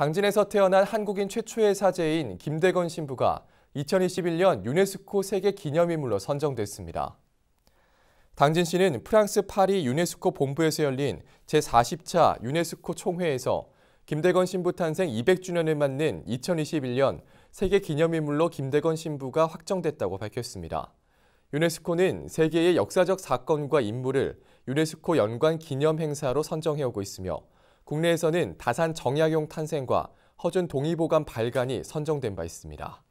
당진에서 태어난 한국인 최초의 사제인 김대건 신부가 2021년 유네스코 세계 기념인물로 선정됐습니다. 당진 씨는 프랑스 파리 유네스코 본부에서 열린 제40차 유네스코 총회에서 김대건 신부 탄생 200주년을 맞는 2021년 세계 기념인물로 김대건 신부가 확정됐다고 밝혔습니다. 유네스코는 세계의 역사적 사건과 인물을 유네스코 연관 기념 행사로 선정해오고 있으며 국내에서는 다산 정약용 탄생과 허준 동의보감 발간이 선정된 바 있습니다.